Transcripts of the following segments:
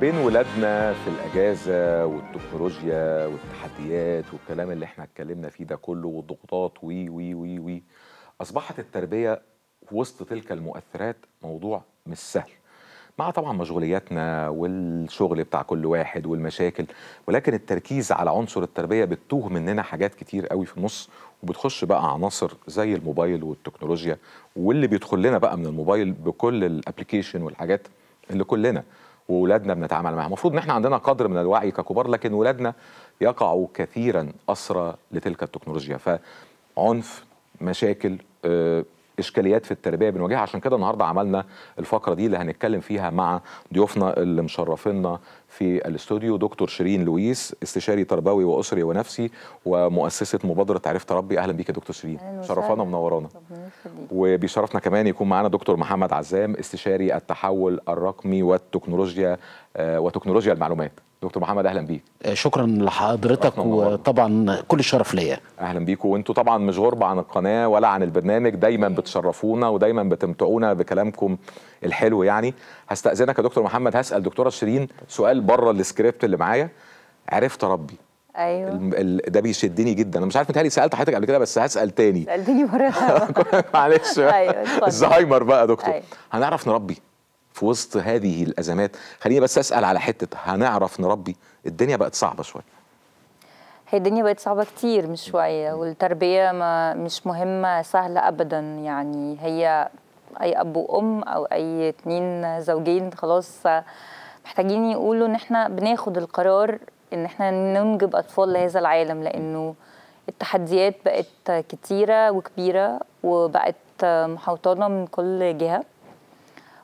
بين ولادنا في الاجازه والتكنولوجيا والتحديات والكلام اللي احنا اتكلمنا فيه ده كله والضغوطات وي وي وي وي اصبحت التربيه وسط تلك المؤثرات موضوع مش سهل مع طبعا مشغولياتنا والشغل بتاع كل واحد والمشاكل ولكن التركيز على عنصر التربيه بتوه مننا حاجات كتير قوي في النص وبتخش بقى عناصر زي الموبايل والتكنولوجيا واللي بيدخل لنا بقى من الموبايل بكل الابلكيشن والحاجات اللي كلنا واولادنا بنتعامل معاها المفروض ان احنا عندنا قدر من الوعي ككبار لكن ولادنا يقعوا كثيرا اسرى لتلك التكنولوجيا فعنف مشاكل آه، اشكاليات في التربيه بنواجهها عشان كده النهارده عملنا الفقره دي اللي هنتكلم فيها مع ضيوفنا اللي مشرفينا في الاستوديو دكتور شيرين لويس استشاري تربوي واسري ونفسي ومؤسسه مبادره عرفت ربي اهلا بيك يا دكتور شيرين شرفانا ومنورانا وبيشرفنا كمان يكون معانا دكتور محمد عزام استشاري التحول الرقمي والتكنولوجيا آه، وتكنولوجيا المعلومات دكتور محمد اهلا بيك آه، شكرا لحضرتك وطبعا كل الشرف ليا اهلا بيكم وانتم طبعا مش غربة عن القناه ولا عن البرنامج دايما بتشرفونا ودايما بتمتعونا بكلامكم الحلو يعني هستاذنك يا دكتور محمد هسال دكتوره شيرين سؤال بره السكريبت اللي معايا عرفت ربي ايوه ده بيشدني جدا انا مش عارف متهيألي سالت حضرتك قبل كده بس هسال تاني سالتني مره معلش أيوه، الزهايمر بقى يا دكتور أيوة. هنعرف نربي في وسط هذه الازمات خليني بس اسال على حته هنعرف نربي الدنيا بقت صعبه شويه هي الدنيا بقت صعبة كتير مش شوية والتربية ما مش مهمة سهلة أبدا يعني هي أي أب وأم أو أي اتنين زوجين خلاص محتاجين يقولوا إن إحنا بناخد القرار إن إحنا ننجب أطفال لهذا العالم لأنه التحديات بقت كتيرة وكبيرة وبقت محوطانة من كل جهة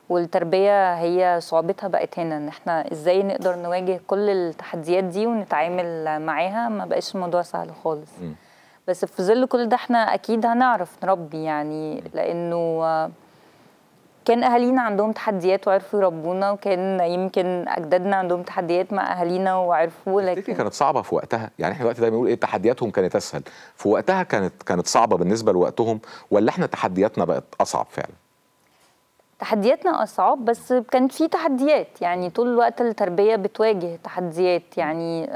والتربيه هي صعوبتها بقت هنا ان احنا ازاي نقدر نواجه كل التحديات دي ونتعامل معاها ما بقاش الموضوع سهل خالص م. بس في ظل كل ده احنا اكيد هنعرف نربي يعني لانه كان اهالينا عندهم تحديات وعرفوا يربونا وكان يمكن اجدادنا عندهم تحديات مع اهالينا وعرفوا لكن كانت صعبه في وقتها يعني احنا دلوقتي دايما بنقول ايه تحدياتهم كانت اسهل في وقتها كانت كانت صعبه بالنسبه لوقتهم ولا احنا تحدياتنا بقت اصعب فعلا تحدياتنا اصعب بس كان في تحديات يعني طول الوقت التربيه بتواجه تحديات يعني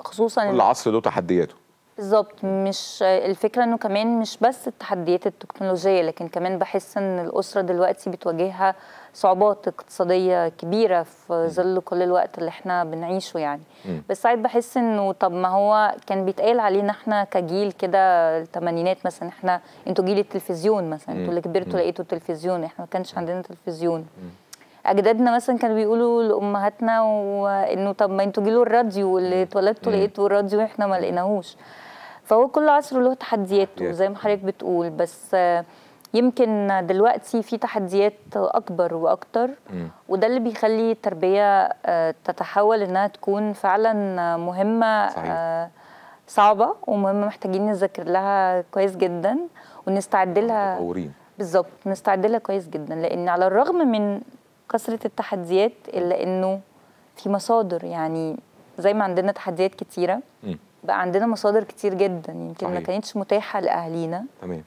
خصوصا عصر له تحدياته بالظبط مش الفكره انه كمان مش بس التحديات التكنولوجيه لكن كمان بحس ان الاسره دلوقتي بتواجهها صعوبات اقتصاديه كبيره في ظل كل الوقت اللي احنا بنعيشه يعني م. بس ساعات بحس انه طب ما هو كان بيتقال علينا احنا كجيل كده الثمانينات مثلا احنا انتوا جيل التلفزيون مثلا انتوا اللي كبرتوا لقيتوا التلفزيون احنا ما كانش عندنا تلفزيون م. اجدادنا مثلا كانوا بيقولوا لامهاتنا وانه طب ما انتوا جيلوا الراديو اللي اتولدتوا لقيتوا الراديو احنا ما لقيناهوش فهو كل عصر له تحدياته زي ما حضرتك بتقول بس يمكن دلوقتي في تحديات اكبر واكتر وده اللي بيخلي التربيه آه، تتحول انها تكون فعلا مهمه صحيح. آه، صعبه ومهمه محتاجين نذاكر لها كويس جدا ونستعد لها بالظبط نستعد لها كويس جدا لان على الرغم من كثره التحديات الا انه في مصادر يعني زي ما عندنا تحديات كتيره بقى عندنا مصادر كتير جدا يمكن صحيح. ما كانتش متاحه لاهالينا تمام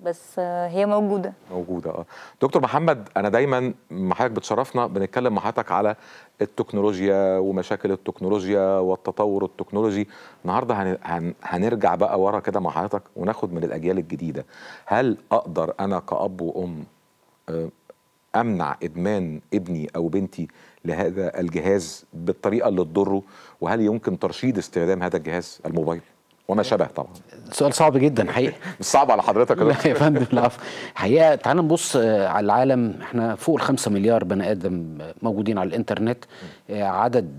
بس هي موجوده موجوده اه دكتور محمد انا دايما مع حضرتك بتشرفنا بنتكلم مع حضرتك على التكنولوجيا ومشاكل التكنولوجيا والتطور التكنولوجي النهارده هن... هن... هنرجع بقى ورا كده مع حضرتك وناخد من الاجيال الجديده هل اقدر انا كاب وام آه، امنع ادمان ابني او بنتي لهذا الجهاز بالطريقه اللي تضره وهل يمكن ترشيد استخدام هذا الجهاز الموبايل وما شابه طبعا سؤال صعب جدا حقيقه مش صعب على حضرتك لا يا فندم لا حقيقه تعال نبص آه، على العالم احنا فوق ال 5 مليار بني ادم آه، موجودين على الانترنت آه، عدد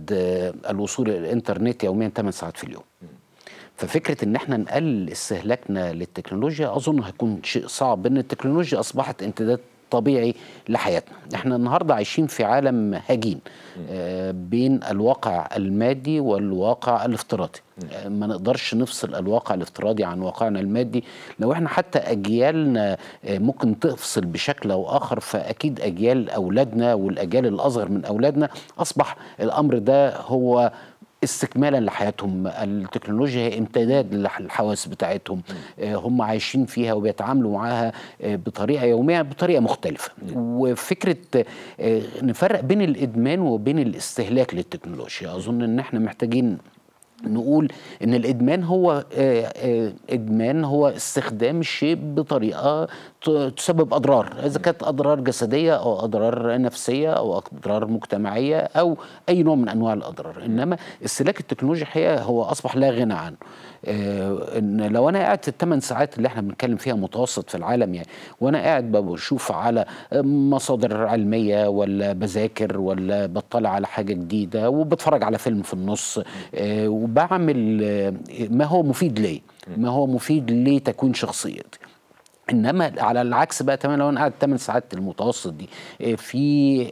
الوصول للانترنت يوميا 8 ساعات في اليوم ففكره ان احنا نقلل استهلاكنا للتكنولوجيا اظن هيكون شيء صعب ان التكنولوجيا اصبحت امتداد طبيعي لحياتنا احنا النهاردة عايشين في عالم هجين آه، بين الواقع المادي والواقع الافتراضي آه، ما نقدرش نفصل الواقع الافتراضي عن واقعنا المادي لو احنا حتى اجيالنا آه، ممكن تفصل بشكل او اخر فاكيد اجيال اولادنا والاجيال الاصغر من اولادنا اصبح الامر ده هو استكمالا لحياتهم التكنولوجيا هي امتداد للحواس بتاعتهم آه، هم عايشين فيها وبيتعاملوا معاها آه، بطريقه يوميه بطريقه مختلفه وفكره آه، نفرق بين الادمان وبين الاستهلاك للتكنولوجيا اظن ان احنا محتاجين نقول ان الادمان هو ادمان هو استخدام الشيء بطريقه تسبب اضرار اذا كانت اضرار جسديه او اضرار نفسيه او اضرار مجتمعيه او اي نوع من انواع الاضرار انما استهلاك التكنولوجيا الحقيقه هو اصبح لا غنى عنه آه، ان لو انا قاعد الثمان ساعات اللي احنا بنتكلم فيها متوسط في العالم يعني وانا قاعد بشوف على مصادر علميه ولا بذاكر ولا بطلع على حاجه جديده وبتفرج على فيلم في النص آه، وبعمل آه، ما هو مفيد ليا ما هو مفيد لتكوين شخصيتي انما على العكس بقى تمام لو انا قاعد 8 ساعات المتوسط دي آه، في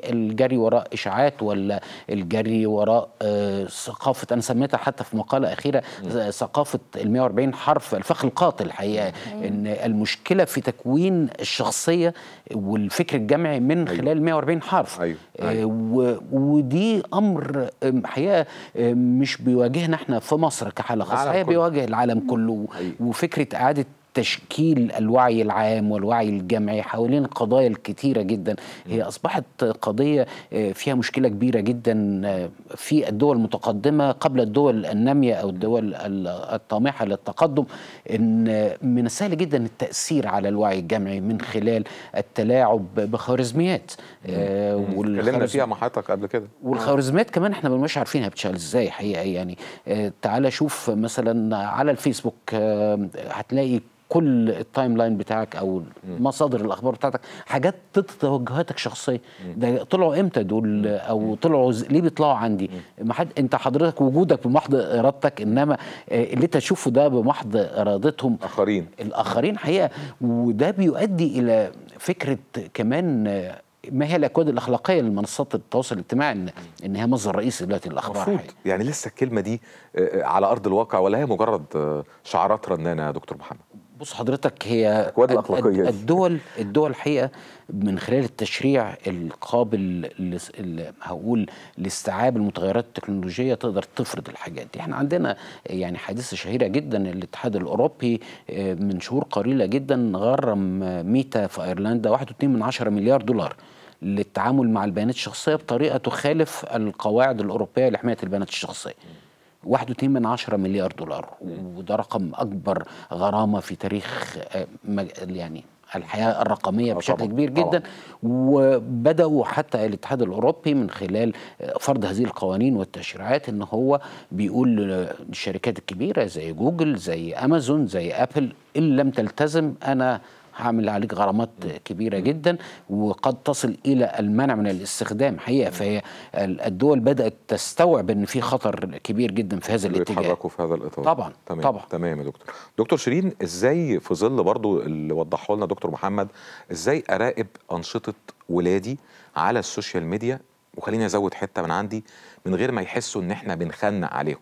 الجري وراء اشاعات ولا الجري وراء آه، ثقافه انا سميتها حتى في مقاله اخيره آه، ثقافه ال 140 حرف الفخ القاتل الحقيقه ان المشكله في تكوين الشخصيه والفكر الجمعي من أيوه. خلال 140 حرف أيوه. أيوه. ودي امر حقيقه مش بيواجهنا احنا في مصر كحاله خاصه هي بيواجه العالم كله أيوه. وفكره اعاده تشكيل الوعي العام والوعي الجمعي حوالين قضايا الكثيره جدا هي أصبحت قضية آه، فيها مشكلة كبيرة جدا آه، في الدول المتقدمة قبل الدول النامية أو الدول الطامحة للتقدم إن آه، من السهل جدا التأثير على الوعي الجمعي من خلال التلاعب بخوارزميات اتكلمنا فيها مع حضرتك قبل كده والخوارزميات كمان احنا مش عارفينها بتشتغل ازاي حقيقة يعني تعالى شوف مثلا على الفيسبوك هتلاقي كل التايم لاين بتاعك او مصادر الاخبار بتاعتك حاجات توجهاتك شخصيه ده طلعوا امتى دول او طلعوا ليه بيطلعوا عندي ما حد انت حضرتك وجودك بمحض ارادتك انما آه، اللي انت تشوفه ده بمحض ارادتهم الاخرين الاخرين حقيقه وده بيؤدي الى فكره كمان آه، ما هي الاكواد الاخلاقيه لمنصات التواصل الاجتماعي ان ان هي مصدر رئيسي دلوقتي الاخبار مفروض يعني لسه الكلمه دي آه، على ارض الواقع ولا هي مجرد شعارات رنانه يا دكتور محمد بص حضرتك هي الأخلاقية الدول الدول الحقيقه من خلال التشريع القابل هقول لاستيعاب المتغيرات التكنولوجيه تقدر تفرض الحاجات دي احنا عندنا يعني حادثه شهيره جدا الاتحاد الاوروبي آه، من شهور قليله جدا غرم ميتا في ايرلندا 1.2 مليار دولار للتعامل مع البيانات الشخصيه بطريقه تخالف القواعد الاوروبيه لحمايه البيانات الشخصيه 1.2 مليار دولار وده رقم اكبر غرامه في تاريخ آه، يعني الحياه الرقميه آه، بشكل طبعا. كبير جدا وبداوا حتى الاتحاد الاوروبي من خلال فرض هذه القوانين والتشريعات ان هو بيقول للشركات الكبيره زي جوجل زي امازون زي ابل ان لم تلتزم انا هعمل عليك غرامات كبيره جدا وقد تصل الى المنع من الاستخدام حقيقه فهي الدول بدات تستوعب ان في خطر كبير جدا في هذا الاتجاه بيتحركوا في هذا الاطار طبعا تمام طبعا تمام يا دكتور دكتور شيرين ازاي في ظل برضو اللي وضحه لنا دكتور محمد ازاي اراقب انشطه ولادي على السوشيال ميديا وخليني ازود حته من عندي من غير ما يحسوا ان احنا بنخنق عليهم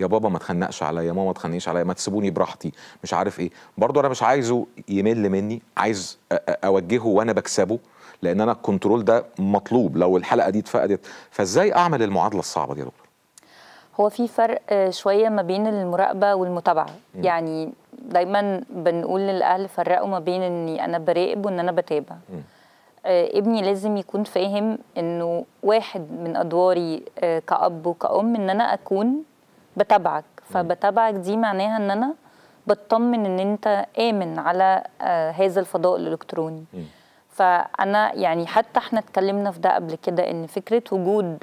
يا بابا ما تخنقش عليا ماما ما تخنقش عليا ما تسيبوني براحتي مش عارف ايه برضه انا مش عايزه يمل مني عايز اوجهه وانا بكسبه لان انا الكنترول ده مطلوب لو الحلقه دي اتفقدت فازاي اعمل المعادله الصعبه دي يا دكتور هو في فرق آه، شويه ما بين المراقبه والمتابعه م. يعني دايما بنقول للاهل فرقوا ما بين اني انا براقب وان انا بتابع م. آه، ابني لازم يكون فاهم انه واحد من ادواري آه، كاب وكأم ان انا اكون بتابعك فبتابعك دي معناها ان انا بتطمن ان انت امن على آه هذا الفضاء الالكتروني م. فانا يعني حتى احنا اتكلمنا في ده قبل كده ان فكره وجود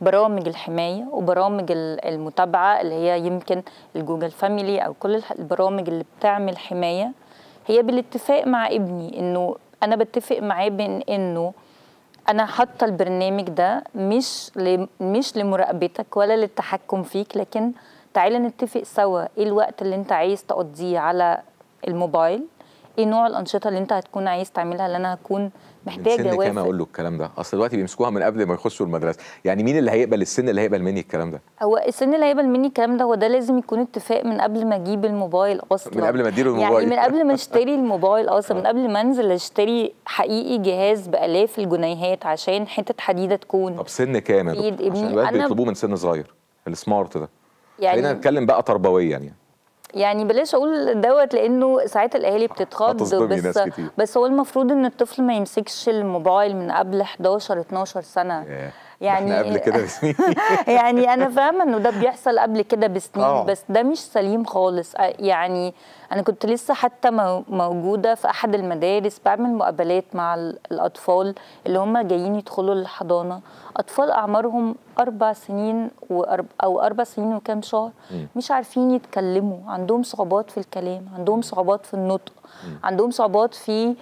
برامج الحمايه وبرامج المتابعه اللي هي يمكن الجوجل فاميلي او كل البرامج اللي بتعمل حمايه هي بالاتفاق مع ابني انه انا بتفق معاه بأنه انه انا حاطه البرنامج ده مش ل... مش لمراقبتك ولا للتحكم فيك لكن تعالى نتفق سوا ايه الوقت اللي انت عايز تقضيه على الموبايل ايه نوع الانشطه اللي انت هتكون عايز تعملها اللي انا هكون محتاجه من سن كام اقول له الكلام ده اصل دلوقتي بيمسكوها من قبل ما يخشوا المدرسه يعني مين اللي هيقبل السن اللي هيقبل مني الكلام ده هو السن اللي هيقبل مني الكلام ده هو ده لازم يكون اتفاق من قبل ما اجيب الموبايل اصلا من قبل ما اديله يعني الموبايل يعني من قبل ما اشتري الموبايل اصلا من آه. قبل ما انزل اشتري حقيقي جهاز بالاف الجنيهات عشان حته حديده تكون طب سن كام يا دكتور عشان بيطلبوه من سن صغير السمارت ده يعني خلينا نتكلم بقى تربويا يعني يعني بلاش اقول دوت لانه ساعات الاهالي بتتخض بس بس هو المفروض ان الطفل ما يمسكش الموبايل من قبل 11 12 سنه yeah. يعني قبل كده بسنين يعني انا فاهمه انه ده بيحصل قبل كده بسنين أوه. بس ده مش سليم خالص يعني انا كنت لسه حتى موجوده في احد المدارس بعمل مقابلات مع الاطفال اللي هم جايين يدخلوا الحضانه اطفال اعمارهم اربع سنين او اربع سنين وكام شهر مش عارفين يتكلموا عندهم صعوبات في الكلام عندهم صعوبات في النطق عندهم صعوبات في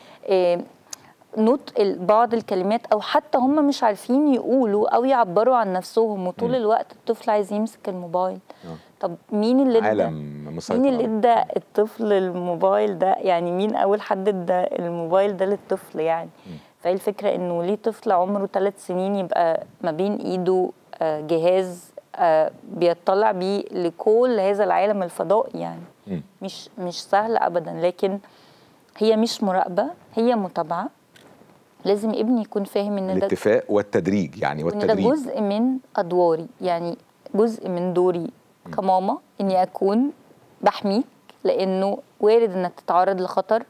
نطق بعض الكلمات او حتى هم مش عارفين يقولوا او يعبروا عن نفسهم وطول م. الوقت الطفل عايز يمسك الموبايل أوه. طب مين اللي عالم مسيطر مين اللي ادى الطفل الموبايل ده يعني مين اول حد ادى الموبايل ده للطفل يعني فايه الفكره انه ليه طفل عمره ثلاث سنين يبقى ما بين ايده آه، جهاز آه، بيطلع بيه لكل هذا العالم الفضائي يعني م. مش مش سهل ابدا لكن هي مش مراقبه هي متابعه لازم ابني يكون فاهم ان الاتفاق يعني ده والتدريج يعني والتدريج ده جزء من ادواري يعني جزء من دوري م. كماما اني اكون بحميك لانه وارد انك تتعرض لخطر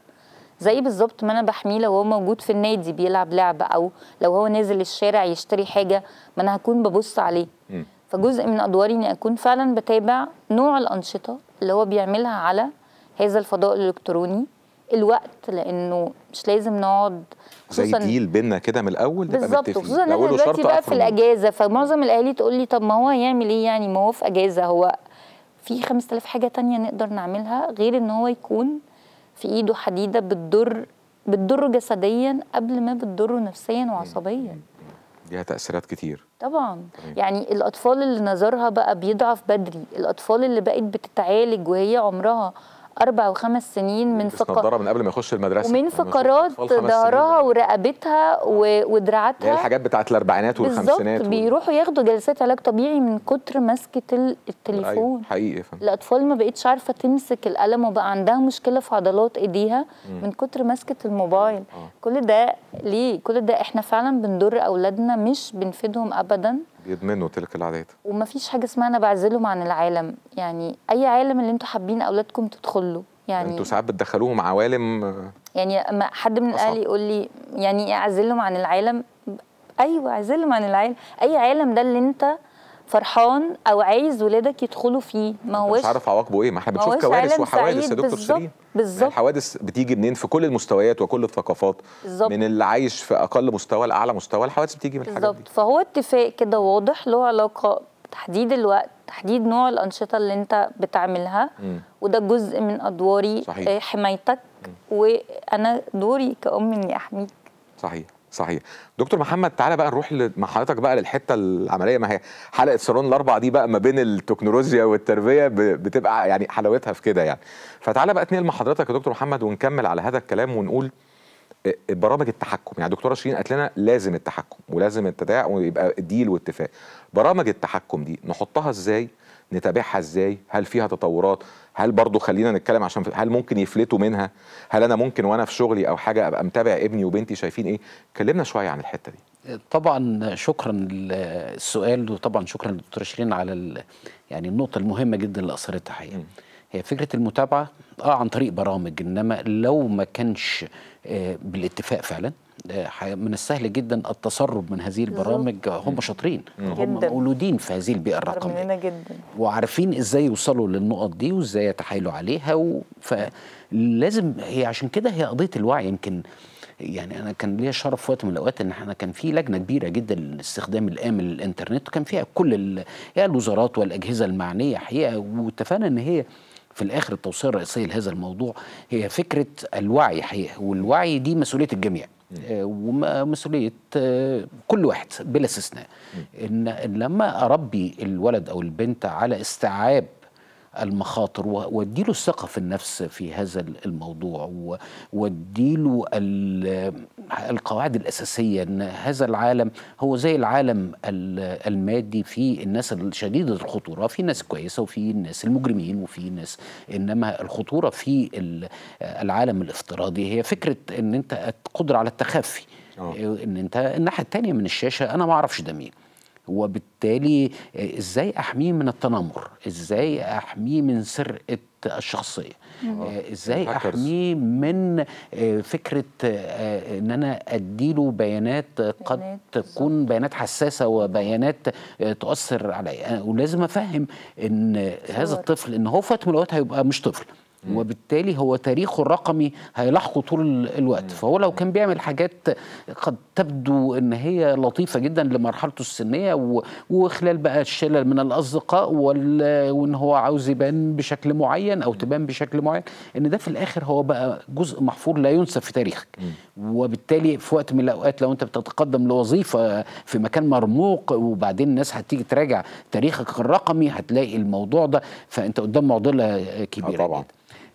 زي بالظبط ما انا بحميه لو هو موجود في النادي بيلعب لعبه او لو هو نازل الشارع يشتري حاجه ما انا هكون ببص عليه م. فجزء من ادواري اني اكون فعلا بتابع نوع الانشطه اللي هو بيعملها على هذا الفضاء الالكتروني الوقت لانه مش لازم نقعد زي ديل بينا كده من الاول بالظبط خصوصا ان انا دلوقتي بقى في الاجازه فمعظم الاهالي تقول لي طب ما هو يعمل ايه يعني ما هو في اجازه هو في 5000 حاجه تانية نقدر نعملها غير ان هو يكون في ايده حديده بتضر بتضره جسديا قبل ما بتضره نفسيا وعصبيا ليها تاثيرات كتير طبعا يعني الاطفال اللي نظرها بقى بيضعف بدري الاطفال اللي بقت بتتعالج وهي عمرها اربع وخمس سنين من فقرات من قبل ما يخش المدرسه ومن فقرات ظهرها ورقبتها ودراعاتها يعني الحاجات بتاعت الاربعينات والخمسينات بالظبط بيروحوا ياخدوا جلسات علاج طبيعي من كتر مسكه أيوة، التليفون حقيقي فهم. الاطفال ما بقتش عارفه تمسك القلم وبقى عندها مشكله في عضلات ايديها من كتر مسكه الموبايل آه. كل ده ليه كل ده احنا فعلا بنضر اولادنا مش بنفيدهم ابدا بيدمنوا تلك العادات وما فيش حاجه اسمها انا بعزلهم عن العالم يعني اي عالم اللي انتوا حابين اولادكم تدخلوا يعني انتوا ساعات بتدخلوهم عوالم آه، يعني ما حد من الاهل يقول لي يعني إيه، اعزلهم عن العالم ايوه اعزلهم عن العالم اي عالم ده اللي انت فرحان او عايز ولادك يدخلوا فيه ما هوش مش عارف عواقبه ايه ما احنا بنشوف كوارث وحوادث يا دكتور شيرين بالظبط يعني الحوادث بتيجي منين في كل المستويات وكل الثقافات بالزبط. من اللي عايش في اقل مستوى لاعلى مستوى الحوادث بتيجي من الحاجات بالظبط فهو اتفاق كده واضح له علاقه بتحديد الوقت تحديد نوع الانشطه اللي انت بتعملها م. وده جزء من ادواري صحيح. آه، حمايتك م. وانا دوري كأم اني احميك صحيح صحيح دكتور محمد تعالى بقى نروح مع حضرتك بقى للحته العمليه ما هي حلقه صالون الاربعه دي بقى ما بين التكنولوجيا والتربيه بتبقى يعني حلاوتها في كده يعني فتعالى بقى اتنقل مع حضرتك يا دكتور محمد ونكمل على هذا الكلام ونقول آه، آه، برامج التحكم يعني دكتوره شيرين قالت لنا لازم التحكم ولازم التداعي ويبقى ديل واتفاق برامج التحكم دي نحطها ازاي نتابعها ازاي هل فيها تطورات هل برضو خلينا نتكلم عشان هل ممكن يفلتوا منها هل انا ممكن وانا في شغلي او حاجه ابقى متابع ابني وبنتي شايفين ايه كلمنا شويه عن الحته دي طبعا شكرا للسؤال وطبعا شكرا للدكتوره شيرين على يعني النقطه المهمه جدا اللي اثرتها حقيقه هي فكره المتابعه اه عن طريق برامج انما لو ما كانش آه، بالاتفاق فعلا من السهل جدا التسرب من هذه البرامج هم شاطرين هم مولودين في هذه البيئه الرقميه جدا وعارفين ازاي يوصلوا للنقط دي وازاي يتحايلوا عليها فلازم هي عشان كده هي قضيه الوعي يمكن يعني انا كان ليا شرف في وقت من الاوقات ان احنا كان في لجنه كبيره جدا للاستخدام الامن للانترنت وكان فيها كل الوزارات والاجهزه المعنيه حقيقه واتفقنا ان هي في الاخر التوصيه الرئيسيه لهذا الموضوع هي فكره الوعي حقيقه والوعي دي مسؤوليه الجميع آه، ومسؤوليه آه، كل واحد بلا استثناء ان لما اربي الولد او البنت على استيعاب المخاطر واديله الثقه في النفس في هذا الموضوع واديله القواعد الاساسيه ان هذا العالم هو زي العالم المادي في الناس شديده الخطوره في ناس كويسه وفي الناس المجرمين وفي ناس انما الخطوره في العالم الافتراضي هي فكره ان انت القدره على التخفي أوه. ان انت الناحيه الثانيه من الشاشه انا ما اعرفش ده مين وبالتالي آه، ازاي احميه من التنمر ازاي احميه من سرقه الشخصيه آه، ازاي احميه من آه، فكره ان انا اديله بيانات قد تكون بيانات حساسه وبيانات تؤثر عليا ولازم افهم ان هذا الطفل ان هو في وقت من الوقت هيبقى مش طفل وبالتالي هو تاريخه الرقمي هيلاحقه طول الوقت فهو لو كان بيعمل حاجات قد تبدو ان هي لطيفه جدا لمرحلته السنيه وخلال بقى الشلل من الاصدقاء وان هو عاوز يبان بشكل معين او تبان بشكل معين ان ده في الاخر هو بقى جزء محفور لا ينسى في تاريخك وبالتالي في وقت من الاوقات لو انت بتتقدم لوظيفه في مكان مرموق وبعدين الناس هتيجي تراجع تاريخك الرقمي هتلاقي الموضوع ده فانت قدام معضله كبيره آه، طبعا جدا.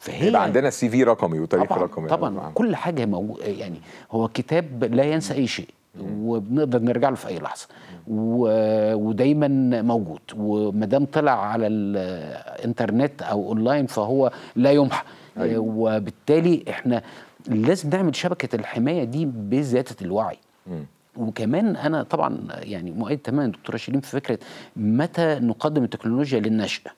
فهي يبقى عندنا سي في رقمي وتاريخ طبعًا رقمي طبعا يعني. كل حاجه مو... يعني هو كتاب لا ينسى اي شيء وبنقدر نرجع له في اي لحظه و... ودايما موجود وما دام طلع على الانترنت او اونلاين فهو لا يمحى أيوة. وبالتالي احنا لازم نعمل شبكه الحمايه دي بزياده الوعي م. وكمان انا طبعا يعني مؤيد تماما دكتوره شيرين في فكره متى نقدم التكنولوجيا للنشأه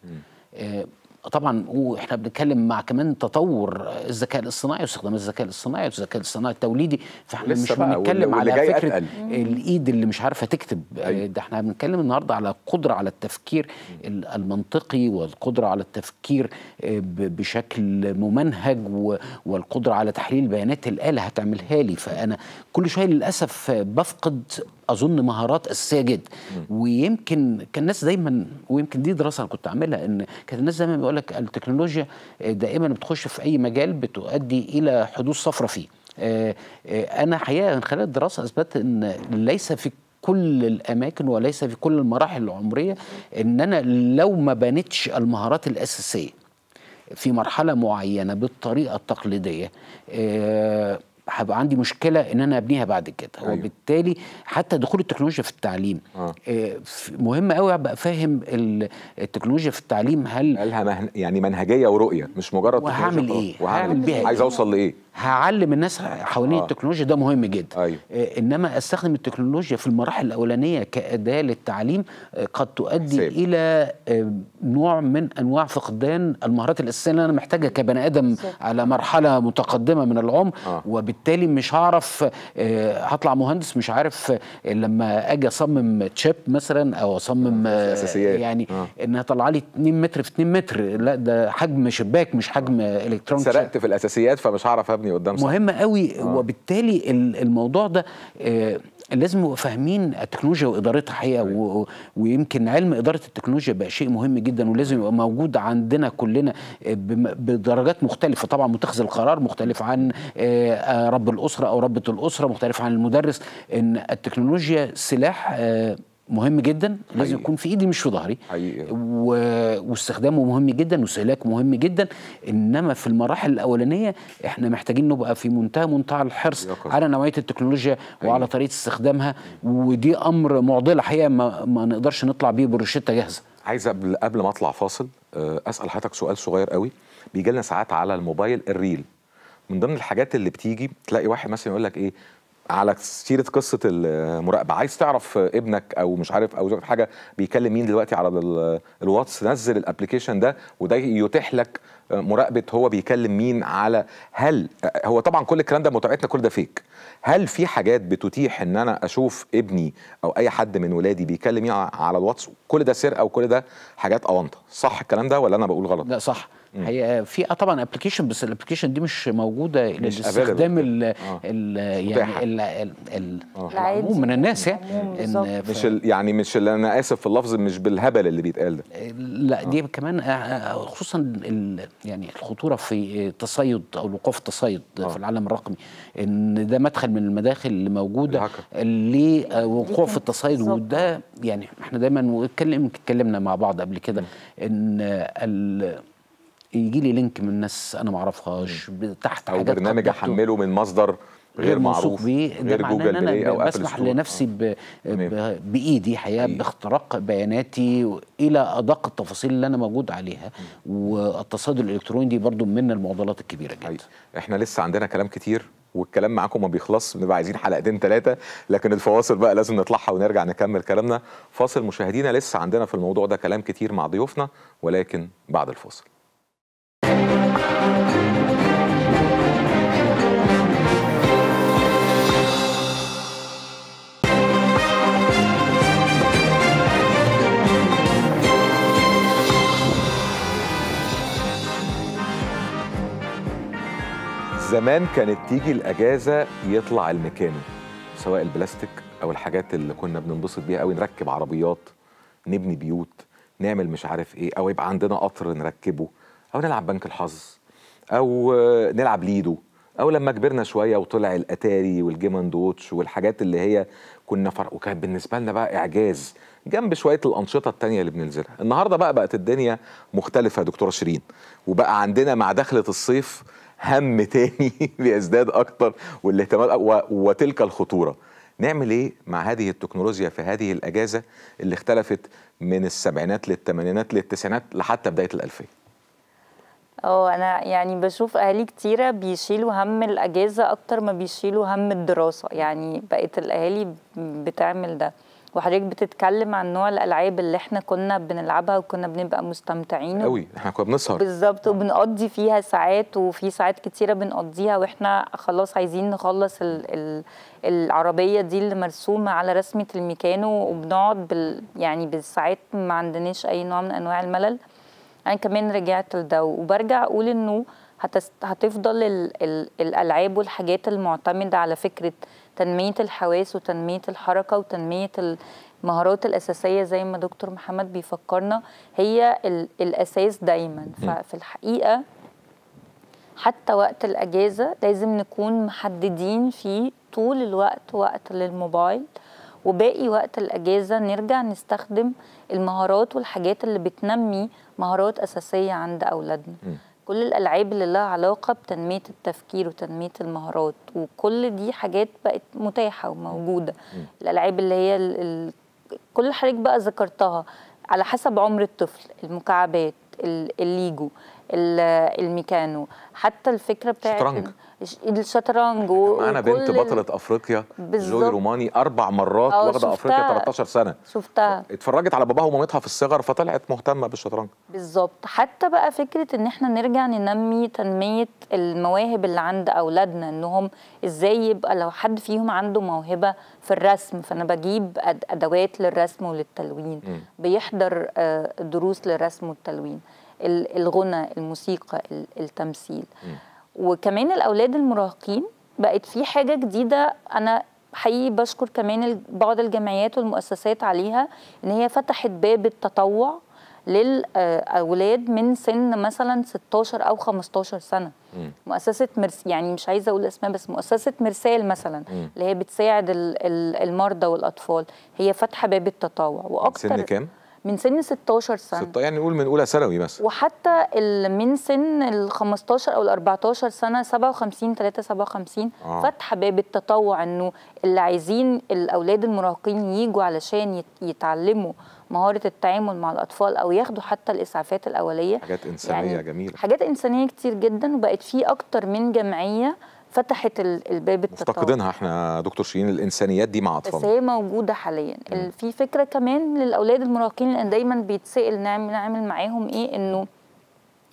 طبعا واحنا بنتكلم مع كمان تطور الذكاء الاصطناعي واستخدام الذكاء الاصطناعي والذكاء الاصطناعي التوليدي فاحنا مش بنتكلم على فكره أتقل. الايد اللي مش عارفه تكتب أي. أيوه. ده احنا بنتكلم النهارده على القدره على التفكير المنطقي والقدره على التفكير آه، بشكل ممنهج والقدره على تحليل بيانات الاله هتعملها لي فانا كل شويه للاسف بفقد اظن مهارات اساسيه جدا ويمكن كان الناس دايما ويمكن دي دراسه انا كنت عاملها ان كان الناس دايما بيقول لك التكنولوجيا آه، دائما بتخش في اي مجال بتؤدي الى حدوث صفره فيه آه، آه، انا حقيقه من خلال الدراسه اثبت ان ليس في كل الاماكن وليس في كل المراحل العمريه ان انا لو ما بنتش المهارات الاساسيه في مرحله معينه بالطريقه التقليديه هبقى عندي مشكله ان انا ابنيها بعد كده أيوه. وبالتالي حتى دخول التكنولوجيا في التعليم آه. آه، مهم قوي ابقى فاهم التكنولوجيا في التعليم هل لها مهن... يعني منهجيه ورؤيه مش مجرد وهعمل ايه وهعمل إيه؟ بيها عايز إيه؟ اوصل لايه هعلم الناس حوالين آه. التكنولوجيا ده مهم جدا أيوه. آه، انما استخدم التكنولوجيا في المراحل الاولانيه كاداه للتعليم آه، قد تؤدي حساب. الى نوع من انواع فقدان المهارات الاساسيه اللي انا محتاجها كبني ادم على مرحله متقدمه من العمر آه. وبالتالي وبالتالي مش هعرف آه، هطلع مهندس مش عارف آه، لما اجي اصمم تشيب مثلا او اصمم آه، أساسيات. يعني آه. انها طلع لي 2 متر في 2 متر لا ده حجم شباك مش حجم آه. الكترون سرقت في الاساسيات فمش هعرف ابني قدام مهم قوي آه. وبالتالي الموضوع ده لازم نبقى فاهمين التكنولوجيا وادارتها حقيقه أيوة. و... ويمكن علم اداره التكنولوجيا بقى شيء مهم جدا ولازم يبقى موجود عندنا كلنا بدرجات مختلفه طبعا متخذ القرار مختلف عن آه، رب الاسره او ربه الاسره مختلف عن المدرس ان التكنولوجيا سلاح آه، مهم جدا حقيقي. لازم يكون في ايدي مش في ظهري و... واستخدامه مهم جدا واستهلاكه مهم جدا انما في المراحل الاولانيه احنا محتاجين نبقى في منتهى منتهى الحرص على نوعيه التكنولوجيا حقيقي. وعلى طريقه استخدامها ودي امر معضله حقيقه ما, ما نقدرش نطلع بيه بروشته جاهزه عايز قبل قبل ما اطلع فاصل آه، اسال حضرتك سؤال صغير قوي بيجي لنا ساعات على الموبايل الريل من ضمن الحاجات اللي بتيجي تلاقي واحد مثلا يقول لك ايه على سيره قصه المراقبه عايز تعرف ابنك او مش عارف او حاجه بيكلم مين دلوقتي على الواتس نزل الابلكيشن ده وده يتيح لك مراقبه هو بيكلم مين على هل هو طبعا كل الكلام ده متابعتنا كل ده فيك هل في حاجات بتتيح ان انا اشوف ابني او اي حد من ولادي بيكلم مين على الواتس كل ده سرقه وكل ده حاجات اونطه صح الكلام ده ولا انا بقول غلط لا صح هي في آه، طبعا ابلكيشن بس الابلكيشن دي مش موجوده لاستخدام آه. يعني ال ال يعني ال ال آه. العموم من الناس يعني إن مش يعني مش انا اسف في اللفظ مش بالهبل اللي بيتقال ده لا دي آه. كمان خصوصا يعني الخطوره في التصيد او الوقوع في التصيد آه. في العالم الرقمي ان ده مدخل من المداخل اللي موجوده لوقوع في التصيد وده يعني احنا دايما اتكلمنا مع بعض قبل كده ان يجي لي لينك من ناس انا ما اعرفهاش تحت او برنامج احمله من مصدر غير معروف بيه غير جوجل بلاي او ابل بسمح لنفسي ب... ب... بايدي حقيقه باختراق بياناتي الى ادق التفاصيل اللي انا موجود عليها والتصادر الالكتروني دي برضو من المعضلات الكبيره جدا حقيقي. احنا لسه عندنا كلام كتير والكلام معاكم ما بيخلص بنبقى عايزين حلقتين ثلاثه لكن الفواصل بقى لازم نطلعها ونرجع نكمل كلامنا فاصل مشاهدينا لسه عندنا في الموضوع ده كلام كتير مع ضيوفنا ولكن بعد الفاصل زمان كانت تيجي الاجازه يطلع الميكانو سواء البلاستيك او الحاجات اللي كنا بننبسط بيها قوي نركب عربيات نبني بيوت نعمل مش عارف ايه او يبقى عندنا قطر نركبه او نلعب بنك الحظ او نلعب ليدو او لما كبرنا شويه وطلع الاتاري والجيم اند ووتش والحاجات اللي هي كنا فرق وكانت بالنسبه لنا بقى اعجاز جنب شويه الانشطه التانية اللي بننزلها النهارده بقى بقت الدنيا مختلفه يا دكتوره شيرين وبقى عندنا مع دخله الصيف هم تاني بيزداد اكتر والاهتمام وتلك الخطوره نعمل ايه مع هذه التكنولوجيا في هذه الاجازه اللي اختلفت من السبعينات للثمانينات للتسعينات لحتى بدايه الالفيه اه انا يعني بشوف اهالي كتيره بيشيلوا هم الاجازه اكتر ما بيشيلوا هم الدراسه يعني بقت الاهالي بتعمل ده وحضرتك بتتكلم عن نوع الالعاب اللي احنا كنا بنلعبها وكنا بنبقى مستمتعين قوي احنا كنا بنسهر بالظبط وبنقضي فيها ساعات وفي ساعات كتيره بنقضيها واحنا خلاص عايزين نخلص ال ال العربيه دي اللي مرسومه على رسمه الميكانو وبنقعد بال يعني بالساعات ما عندناش اي نوع من انواع الملل انا كمان رجعت لده وبرجع اقول انه هتفضل الالعاب والحاجات المعتمده على فكره تنميه الحواس وتنميه الحركه وتنميه المهارات الاساسيه زي ما دكتور محمد بيفكرنا هي الاساس دايما ففي الحقيقه حتى وقت الاجازه لازم نكون محددين فيه طول الوقت وقت للموبايل وباقي وقت الاجازه نرجع نستخدم المهارات والحاجات اللي بتنمي مهارات اساسيه عند اولادنا كل الالعاب اللي لها علاقه بتنميه التفكير وتنميه المهارات وكل دي حاجات بقت متاحه وموجوده الالعاب اللي هي ال ال كل حضرتك بقى ذكرتها على حسب عمر الطفل المكعبات الليجو الميكانو حتى الفكره بتاعت شطرنج الشطرنج معانا بنت بطله افريقيا زوي روماني اربع مرات آه، واخده افريقيا 13 سنه شفتها اتفرجت على باباها ومامتها في الصغر فطلعت مهتمه بالشطرنج بالظبط حتى بقى فكره ان احنا نرجع ننمي تنميه المواهب اللي عند اولادنا انهم ازاي يبقى لو حد فيهم عنده موهبه في الرسم فانا بجيب ادوات للرسم وللتلوين م. بيحضر آه، دروس للرسم والتلوين الغنى الموسيقى التمثيل م. وكمان الاولاد المراهقين بقت في حاجه جديده انا حقيقي بشكر كمان بعض الجمعيات والمؤسسات عليها ان هي فتحت باب التطوع للاولاد آه، من سن مثلا 16 او 15 سنه م. مؤسسه مرس يعني مش عايزه اقول اسماء بس مؤسسه مرسال مثلا م. اللي هي بتساعد المرضى والاطفال هي فاتحه باب التطوع واكثر سن كام من سن 16 سنه 16 يعني نقول من اولى ثانوي مثلا وحتى من سن ال 15 او ال 14 سنه 57 3 57 آه. فتح باب التطوع انه اللي عايزين الاولاد المراهقين يجوا علشان يتعلموا مهاره التعامل مع الاطفال او ياخدوا حتى الاسعافات الاوليه حاجات انسانيه يعني جميله حاجات انسانيه كتير جدا وبقت في اكتر من جمعيه فتحت الباب التطور مفتقدينها احنا دكتور شيرين الانسانيات دي مع اطفالنا بس هي موجوده حاليا مم. في فكره كمان للاولاد المراهقين لان دايما بيتسال نعمل نعمل معاهم ايه انه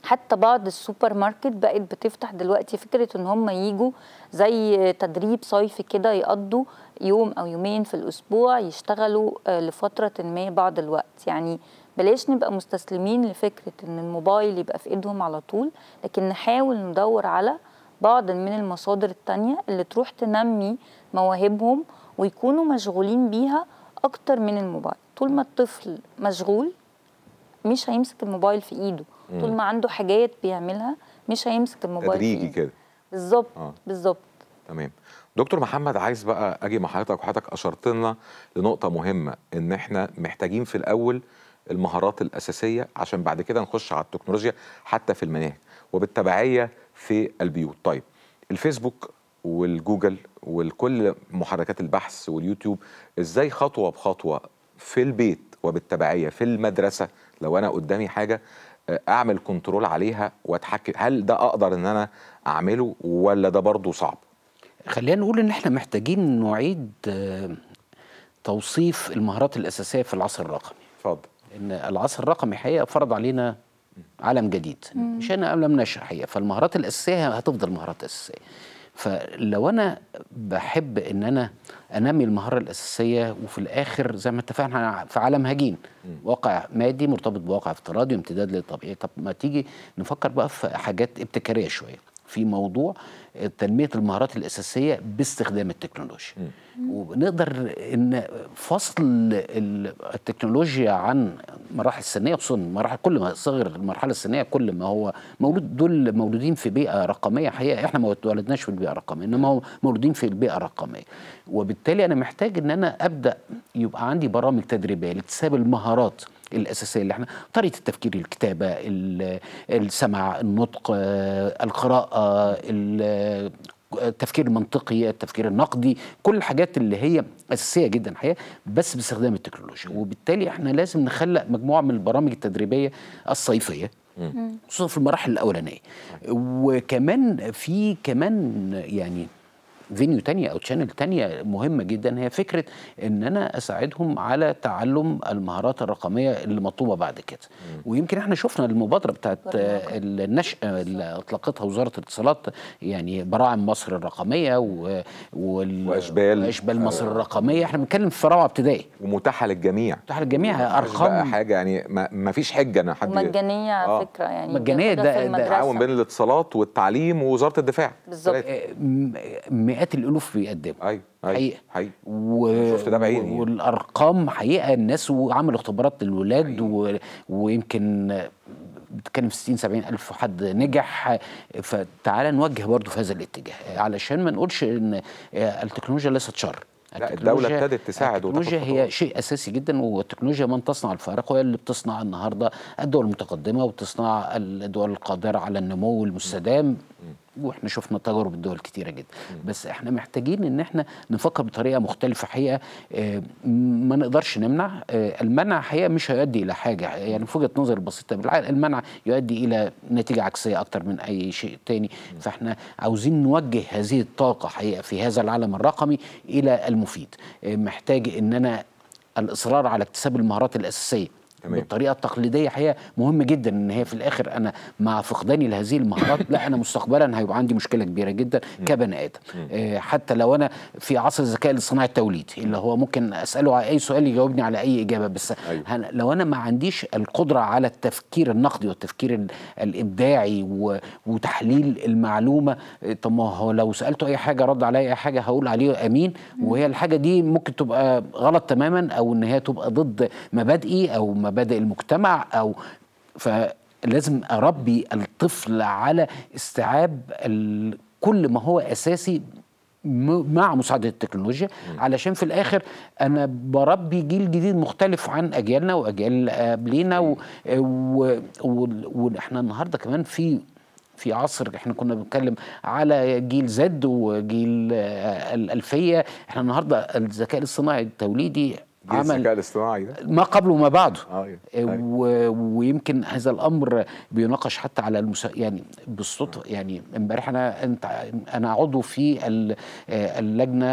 حتى بعض السوبر ماركت بقت بتفتح دلوقتي فكره ان هم يجوا زي تدريب صيفي كده يقضوا يوم او يومين في الاسبوع يشتغلوا آه، لفتره ما بعض الوقت يعني بلاش نبقى مستسلمين لفكره ان الموبايل يبقى في ايدهم على طول لكن نحاول ندور على بعض من المصادر التانية اللي تروح تنمي مواهبهم ويكونوا مشغولين بيها أكتر من الموبايل طول ما الطفل مشغول مش هيمسك الموبايل في إيده مم. طول ما عنده حاجات بيعملها مش هيمسك الموبايل تدريجي كده بالظبط آه. بالظبط تمام دكتور محمد عايز بقى اجي مع حضرتك وحضرتك اشرت لنا لنقطه مهمه ان احنا محتاجين في الاول المهارات الاساسيه عشان بعد كده نخش على التكنولوجيا حتى في المناهج وبالتبعيه في البيوت طيب الفيسبوك والجوجل وكل محركات البحث واليوتيوب ازاي خطوه بخطوه في البيت وبالتبعيه في المدرسه لو انا قدامي حاجه آه، اعمل كنترول عليها واتحكم هل ده اقدر ان انا اعمله ولا ده برضه صعب خلينا نقول ان احنا محتاجين نعيد آه، توصيف المهارات الاساسيه في العصر الرقمي اتفضل ان العصر الرقمي حقيقه فرض علينا عالم جديد مش لم نشرح هي فالمهارات الأساسية هتفضل مهارات أساسية فلو انا بحب ان انا انمي المهاره الاساسيه وفي الاخر زي ما اتفقنا في عالم هجين واقع مادي مرتبط بواقع افتراضي وامتداد للطبيعي طب ما تيجي نفكر بقى في حاجات ابتكاريه شويه في موضوع تنميه المهارات الاساسيه باستخدام التكنولوجيا ونقدر ان فصل التكنولوجيا عن مراحل السنيه خصوصا مراحل كل ما صغر المرحله السنيه كل ما هو مولود دول مولودين في بيئه رقميه حقيقه احنا ما اتولدناش في البيئه الرقميه انما هو مولودين في البيئه الرقميه وبالتالي انا محتاج ان انا ابدا يبقى عندي برامج تدريبيه لاكتساب المهارات الاساسيه اللي احنا طريقه التفكير الكتابه السمع النطق آه، القراءه التفكير المنطقي التفكير النقدي كل الحاجات اللي هي اساسيه جدا الحقيقه بس باستخدام التكنولوجيا وبالتالي احنا لازم نخلق مجموعه من البرامج التدريبيه الصيفيه خصوصا في المراحل الاولانيه وكمان في كمان يعني فينيو تانية أو تشانل تانية مهمة جدا هي فكرة إن أنا أساعدهم على تعلم المهارات الرقمية اللي مطلوبة بعد كده ويمكن احنا شفنا المبادرة بتاعت النشأة اللي أطلقتها وزارة الاتصالات يعني براعم مصر الرقمية و... وال... وأشبال أشبال مصر آه. الرقمية احنا بنتكلم في رابعة ابتدائي ومتاحة للجميع متاحة للجميع أرقام حاجة يعني ما فيش حجة أنا حد مجانية على آه. فكرة يعني مجانية ده ده, تعاون بين الاتصالات والتعليم ووزارة الدفاع بالظبط آه، مئات الالوف بيقدموا أيوة،, ايوه حقيقه حقيقه و... شفت ده بعيني يعني. والارقام حقيقه الناس وعملوا اختبارات للولاد أيوة. و... ويمكن بتتكلم في 60 70 الف حد نجح فتعالى نوجه برضه في هذا الاتجاه علشان ما نقولش ان التكنولوجيا ليست شر لا الدولة ابتدت تساعد التكنولوجيا هي شيء أساسي جدا والتكنولوجيا من تصنع الفارق وهي اللي بتصنع النهاردة الدول المتقدمة وبتصنع الدول القادرة على النمو المستدام واحنا شفنا تجارب الدول كتيره جدا بس احنا محتاجين ان احنا نفكر بطريقه مختلفه حقيقه آه، ما نقدرش نمنع آه، المنع حقيقه مش هيؤدي الى حاجه يعني في وجهه نظر بسيطه بالعقل المنع يؤدي الى نتيجه عكسيه اكتر من اي شيء تاني فاحنا عاوزين نوجه هذه الطاقه حقيقه في هذا العالم الرقمي الى المفيد آه، محتاج ان انا الاصرار على اكتساب المهارات الاساسيه تمام. بالطريقه التقليديه حقيقه مهم جدا ان هي في الاخر انا مع فقداني لهذه المهارات لا انا مستقبلا هيبقى عندي مشكله كبيره جدا كبني ادم آه، حتى لو انا في عصر الذكاء الاصطناعي التوليدي اللي هو ممكن اساله على اي سؤال يجاوبني على اي اجابه بس أيوه. لو انا ما عنديش القدره على التفكير النقدي والتفكير الابداعي وتحليل المعلومه آه، طب ما هو لو سالته اي حاجه رد عليا اي حاجه هقول عليه امين وهي الحاجه دي ممكن تبقى غلط تماما او ان هي تبقى ضد مبادئي او مبادئ المجتمع او فلازم اربي الطفل على استيعاب كل ما هو اساسي مع مساعدة التكنولوجيا علشان في الآخر أنا بربي جيل جديد مختلف عن أجيالنا وأجيال قبلينا وإحنا النهاردة كمان في في عصر احنا كنا بنتكلم على جيل زد وجيل آه، الألفية احنا النهاردة الذكاء الصناعي التوليدي عمل الذكاء الاصطناعي ده ما قبله وما بعده آه آه ويمكن هذا الامر بيناقش حتى على المسا... يعني بالصدفه يعني امبارح انا انت انا عضو في اللجنه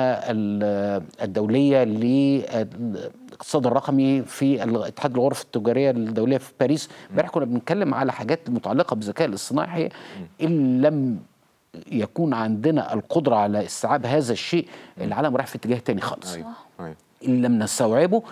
الدوليه للاقتصاد الرقمي في اتحاد الغرف التجاريه الدوليه في باريس امبارح كنا بنتكلم على حاجات متعلقه بالذكاء الاصطناعي ان لم يكون عندنا القدره على استيعاب هذا الشيء العالم رايح في اتجاه تاني خالص أيوة. أيوة. إن لم نستوعبه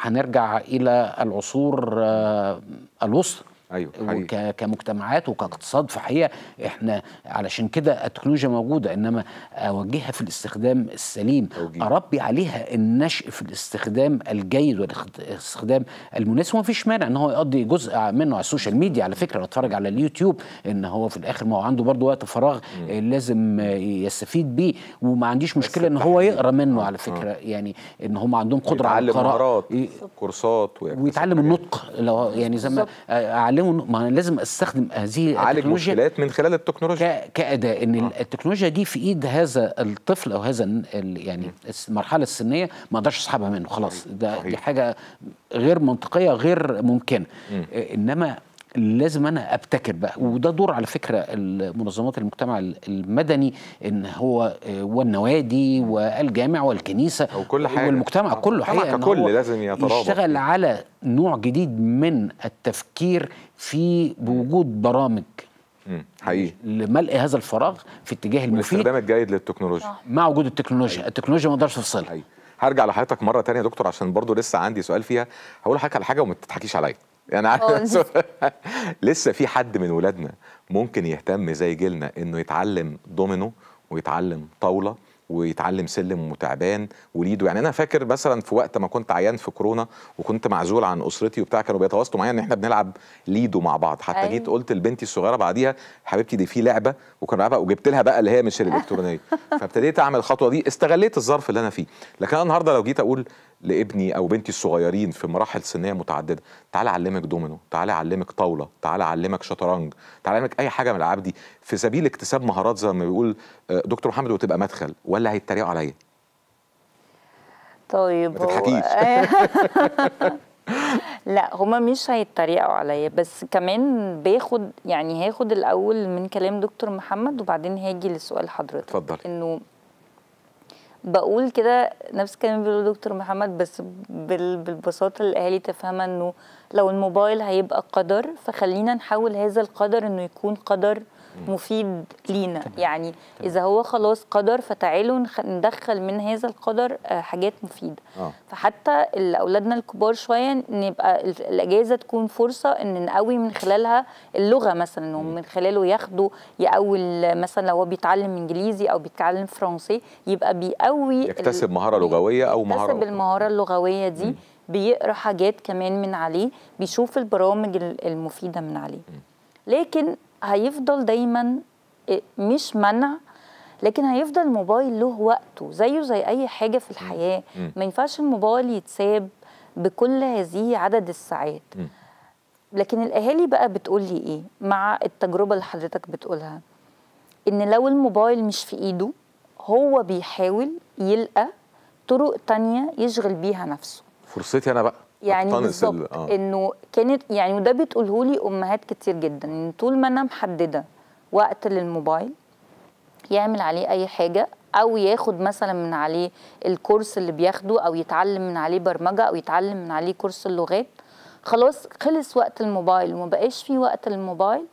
هنرجع إلى العصور آه، الوسطى ايوه كمجتمعات وكاقتصاد فحقيقه احنا علشان كده التكنولوجيا موجوده انما اوجهها في الاستخدام السليم أوجيه. اربي عليها النشء في الاستخدام الجيد والاستخدام المناسب ومفيش مانع ان هو يقضي جزء منه على السوشيال ميديا على فكره لو اتفرج على اليوتيوب ان هو في الاخر ما هو عنده برضه وقت فراغ م. لازم يستفيد بيه وما عنديش مشكله ان هو يقرا منه على آه. فكره آه. يعني ان هم عندهم قدره على القراءه كورسات ويتعلم النطق لو يعني زي ما اعلمه بتكلموا ما أنا لازم استخدم هذه التكنولوجيا مشكلات من خلال التكنولوجيا كاداه ان آه. التكنولوجيا دي في ايد هذا الطفل او هذا يعني المرحله السنيه ما اقدرش اسحبها منه خلاص ده دي حاجه غير منطقيه غير ممكنه انما لازم انا ابتكر بقى وده دور على فكره المنظمات المجتمع المدني ان هو آه، والنوادي والجامع والكنيسه وكل حاجة والمجتمع كله حقيقه ككل لازم يترابط يشتغل على نوع جديد من التفكير في بوجود برامج حقيقي لملء هذا الفراغ في اتجاه المفيد الاستخدام الجيد للتكنولوجيا آه. مع وجود التكنولوجيا حقيقي. التكنولوجيا ما اقدرش افصلها هرجع لحضرتك مره تانية يا دكتور عشان برضو لسه عندي سؤال فيها هقول لحضرتك على حاجه وما تضحكيش عليا يعني عارف لسه في حد من ولادنا ممكن يهتم زي جيلنا انه يتعلم دومينو ويتعلم طاوله ويتعلم سلم وتعبان وليدو يعني انا فاكر مثلا في وقت ما كنت عيان في كورونا وكنت معزول عن اسرتي وبتاع كانوا بيتواصلوا معايا ان احنا بنلعب ليدو مع بعض حتى أيوة. جيت قلت لبنتي الصغيره بعديها حبيبتي دي في لعبه وكان بنلعبها وجبت لها بقى اللي هي مش الالكترونيه فابتديت اعمل الخطوه دي استغليت الظرف اللي انا فيه لكن انا النهارده لو جيت اقول لابني او بنتي الصغيرين في مراحل سنيه متعدده تعالى اعلمك دومينو تعالى اعلمك طاوله تعالى اعلمك شطرنج تعالى اعلمك اي حاجه من الالعاب دي في سبيل اكتساب مهارات زي ما بيقول آه، دكتور محمد وتبقى مدخل ولا هيتريقوا عليا طيب ما آه، لا هما مش هيتريقوا عليا بس كمان باخد يعني هاخد الاول من كلام دكتور محمد وبعدين هاجي لسؤال حضرتك اتفضل انه بقول كده نفس الكلام بيقوله دكتور محمد بس بالبساطه اللي الاهالي تفهمها انه لو الموبايل هيبقى قدر فخلينا نحول هذا القدر انه يكون قدر مفيد لينا تمام. يعني تمام. اذا هو خلاص قدر فتعالوا ندخل من هذا القدر آه، حاجات مفيده آه. فحتى اولادنا الكبار شويه نبقى الاجازه تكون فرصه ان نقوي من خلالها اللغه مثلا ومن خلاله ياخدوا يقوي مثلا لو هو بيتعلم انجليزي او بيتعلم فرنسي يبقى بيقوي يكتسب مهاره لغويه او مهاره يكتسب المهاره اللغويه دي م. بيقرا حاجات كمان من عليه بيشوف البرامج المفيده من عليه لكن هيفضل دايما إيه، مش منع لكن هيفضل الموبايل له وقته زيه زي اي حاجه في الحياه ما ينفعش الموبايل يتساب بكل هذه عدد الساعات لكن الاهالي بقى بتقول لي ايه مع التجربه اللي حضرتك بتقولها ان لو الموبايل مش في ايده هو بيحاول يلقى طرق تانية يشغل بيها نفسه فرصتي انا بقى يعني بالظبط آه. انه كانت يعني وده بتقوله لي امهات كتير جدا ان طول ما انا محدده وقت للموبايل يعمل عليه اي حاجه او ياخد مثلا من عليه الكورس اللي بياخده او يتعلم من عليه برمجه او يتعلم من عليه كورس اللغات خلاص خلص وقت الموبايل وما بقاش في وقت الموبايل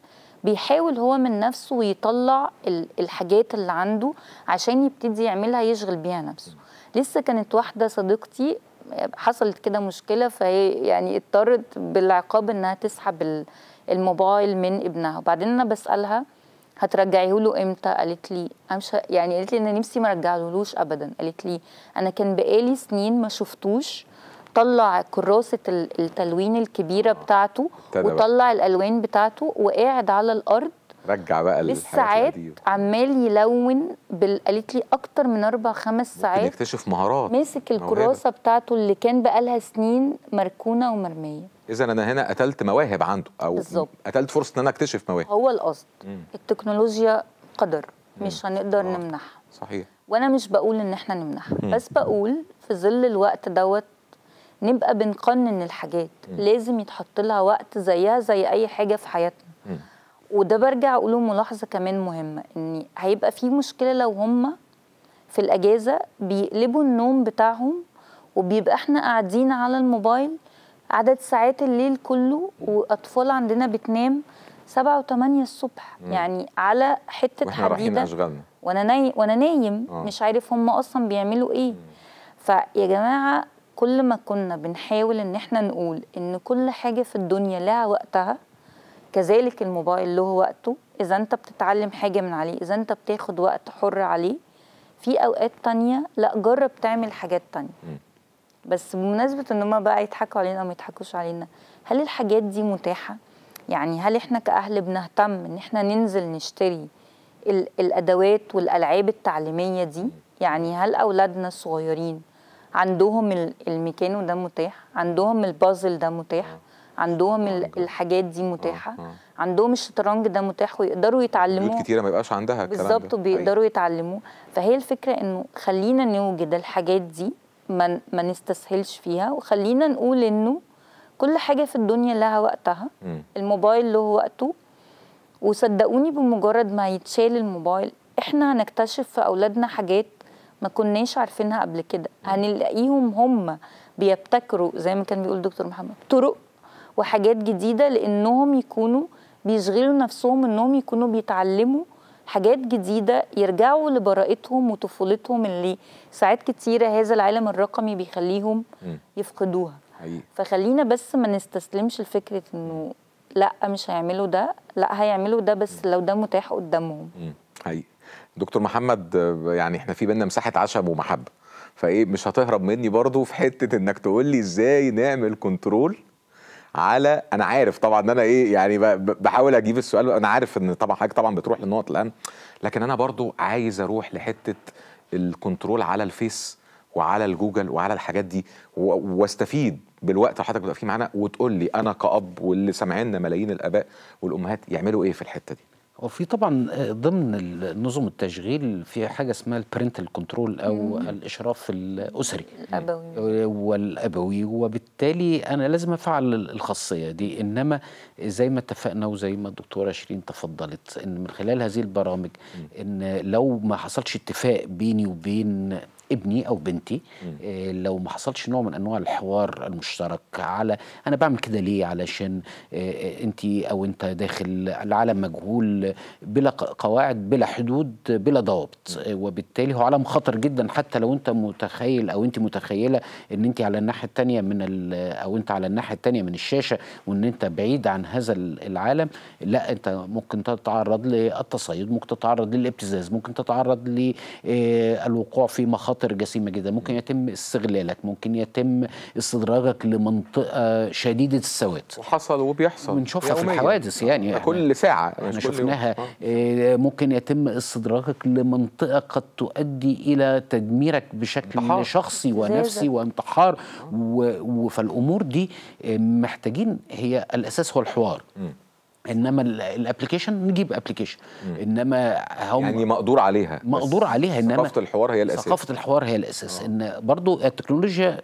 بيحاول هو من نفسه يطلع الحاجات اللي عنده عشان يبتدي يعملها يشغل بيها نفسه لسه كانت واحده صديقتي حصلت كده مشكله فهي يعني اضطرت بالعقاب انها تسحب الموبايل من ابنها وبعدين انا بسالها هترجعيه له امتى قالت لي امشي يعني قالت لي ان نفسي ما ارجعلهوش ابدا قالت لي انا كان بقالي سنين ما شفتوش طلع كراسه التلوين الكبيره بتاعته وطلع الالوان بتاعته وقاعد على الارض رجع بقى بالساعات عمال يلون بال... قالت لي اكتر من اربع خمس ساعات يكتشف مهارات ماسك الكراسه بتاعته اللي كان بقى لها سنين مركونه ومرميه اذا انا هنا قتلت مواهب عنده او بالزبط. قتلت فرصه ان انا اكتشف مواهب هو القصد التكنولوجيا قدر مم. مش هنقدر آه. نمنعها صحيح وانا مش بقول ان احنا نمنعها بس بقول في ظل الوقت دوت نبقى بنقنن الحاجات مم. لازم يتحط لها وقت زيها زي اي حاجه في حياتنا وده برجع اقوله ملاحظه كمان مهمه ان هيبقى في مشكله لو هم في الاجازه بيقلبوا النوم بتاعهم وبيبقى احنا قاعدين على الموبايل عدد ساعات الليل كله واطفال عندنا بتنام سبعة وثمانية الصبح مم. يعني على حتة وإحنا حديدة أشغالنا. وانا نايم وانا نايم آه. مش عارف هم اصلا بيعملوا ايه مم. فيا جماعة كل ما كنا بنحاول ان احنا نقول ان كل حاجة في الدنيا لها وقتها كذلك الموبايل له وقته إذا أنت بتتعلم حاجة من عليه إذا أنت بتاخد وقت حر عليه في أوقات تانية لا جرب تعمل حاجات تانية بس بمناسبة إن هما بقى يضحكوا علينا أو ما يضحكوش علينا هل الحاجات دي متاحة؟ يعني هل إحنا كأهل بنهتم إن إحنا ننزل نشتري الأدوات والألعاب التعليمية دي؟ يعني هل أولادنا الصغيرين عندهم المكان ده متاح؟ عندهم البازل ده متاح؟ عندهم الحاجات دي آه، متاحه آه. عندهم الشطرنج ده متاح ويقدروا يتعلموه كتيره ما يبقاش عندها الكلام بالظبط أيوة. وبيقدروا يتعلموه فهي الفكره انه خلينا نوجد الحاجات دي ما ما نستسهلش فيها وخلينا نقول انه كل حاجه في الدنيا لها وقتها م. الموبايل له وقته وصدقوني بمجرد ما يتشال الموبايل احنا هنكتشف في اولادنا حاجات ما كناش عارفينها قبل كده هنلاقيهم هم بيبتكروا زي ما كان بيقول دكتور محمد طرق وحاجات جديده لانهم يكونوا بيشغلوا نفسهم انهم يكونوا بيتعلموا حاجات جديده يرجعوا لبراءتهم وطفولتهم اللي ساعات كتيره هذا العالم الرقمي بيخليهم يفقدوها حقيقي. فخلينا بس ما نستسلمش لفكره انه لا مش هيعملوا ده لا هيعملوا ده بس لو ده متاح قدامهم حقيقي دكتور محمد يعني احنا في بيننا مساحه عشم ومحبه فايه مش هتهرب مني برضو في حته انك تقول لي ازاي نعمل كنترول على انا عارف طبعا ان انا ايه يعني بحاول اجيب السؤال انا عارف ان طبعا حاجه طبعا بتروح للنقط الان لكن انا برضو عايز اروح لحته الكنترول على الفيس وعلى الجوجل وعلى الحاجات دي واستفيد بالوقت اللي حضرتك بتبقى فيه معانا وتقول لي انا كاب واللي سامعيننا ملايين الاباء والامهات يعملوا ايه في الحته دي وفي طبعا آه، ضمن نظم التشغيل في حاجه اسمها البرنتال كنترول او مم. الاشراف الاسري الابوي والابوي وبالتالي انا لازم افعل الخاصيه دي انما زي ما اتفقنا وزي ما الدكتوره شيرين تفضلت ان من خلال هذه البرامج ان لو ما حصلش اتفاق بيني وبين ابني او بنتي آه، لو ما حصلش نوع من انواع الحوار المشترك على انا بعمل كده ليه علشان آه، آه، انت او انت داخل العالم مجهول بلا قواعد بلا حدود بلا ضوابط وبالتالي هو عالم خطر جدا حتى لو انت متخيل او انت متخيله ان انت على الناحيه الثانيه من او انت على الناحيه الثانيه من الشاشه وان انت بعيد عن هذا العالم لا انت ممكن تتعرض للتصيد ممكن تتعرض للابتزاز ممكن تتعرض للوقوع في مخاطر خواطر جسيمه جدا ممكن يتم استغلالك ممكن يتم استدراجك لمنطقه شديده السواد وحصل وبيحصل بنشوفها في الحوادث يعني آه، كل ساعه احنا شفناها آه. آه، ممكن يتم استدراجك لمنطقه قد تؤدي الى تدميرك بشكل انتحار. شخصي ونفسي وانتحار فالامور دي محتاجين هي الاساس هو الحوار م. انما الابلكيشن نجيب ابلكيشن انما هم يعني مقدور عليها مقدور عليها انما ثقافه الحوار هي الاساس ثقافه الحوار هي الاساس أوه. ان برضو التكنولوجيا